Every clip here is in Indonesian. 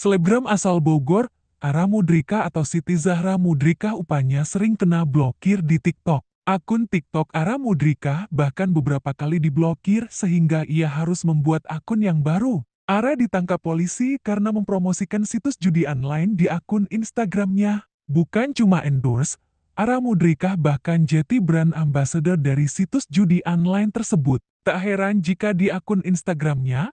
Selebgram asal Bogor, Ara Mudrika atau Siti Zahra Mudrika upanya sering kena blokir di TikTok. Akun TikTok Ara Mudrika bahkan beberapa kali diblokir sehingga ia harus membuat akun yang baru. Ara ditangkap polisi karena mempromosikan situs judi online di akun Instagramnya. Bukan cuma endorse, Ara Mudrika bahkan jadi brand ambassador dari situs judi online tersebut. Tak heran jika di akun Instagramnya,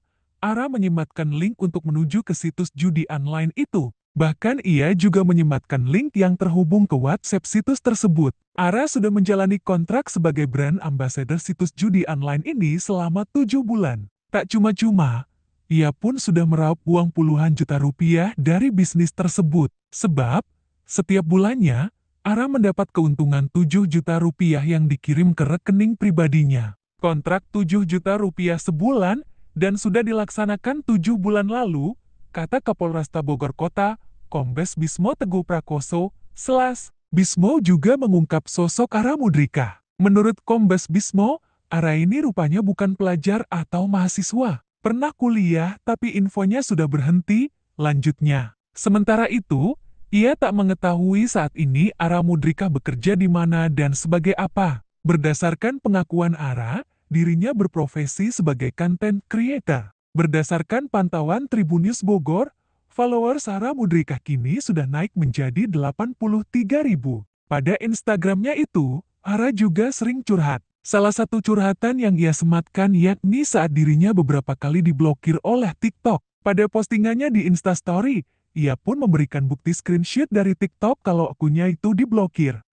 Ara menyematkan link untuk menuju ke situs judi online itu. Bahkan ia juga menyematkan link yang terhubung ke WhatsApp situs tersebut. Ara sudah menjalani kontrak sebagai brand ambassador situs judi online ini selama tujuh bulan. Tak cuma-cuma, ia pun sudah meraup uang puluhan juta rupiah dari bisnis tersebut. Sebab, setiap bulannya, Ara mendapat keuntungan 7 juta rupiah yang dikirim ke rekening pribadinya. Kontrak 7 juta rupiah sebulan dan sudah dilaksanakan tujuh bulan lalu, kata Kapolresta Bogor Kota, Kombes Bismo Teguh Prakoso, Selas. Bismo juga mengungkap sosok Ara Mudrika. Menurut Kombes Bismo, Ara ini rupanya bukan pelajar atau mahasiswa. Pernah kuliah tapi infonya sudah berhenti, lanjutnya. Sementara itu, ia tak mengetahui saat ini Ara Mudrika bekerja di mana dan sebagai apa. Berdasarkan pengakuan Ara, dirinya berprofesi sebagai content creator. Berdasarkan pantauan Tribun Bogor, follower Sarah Mudrika kini sudah naik menjadi 83 ribu. Pada Instagramnya itu, Hara juga sering curhat. Salah satu curhatan yang ia sematkan yakni saat dirinya beberapa kali diblokir oleh TikTok. Pada postingannya di Instastory, ia pun memberikan bukti screenshot dari TikTok kalau akunnya itu diblokir.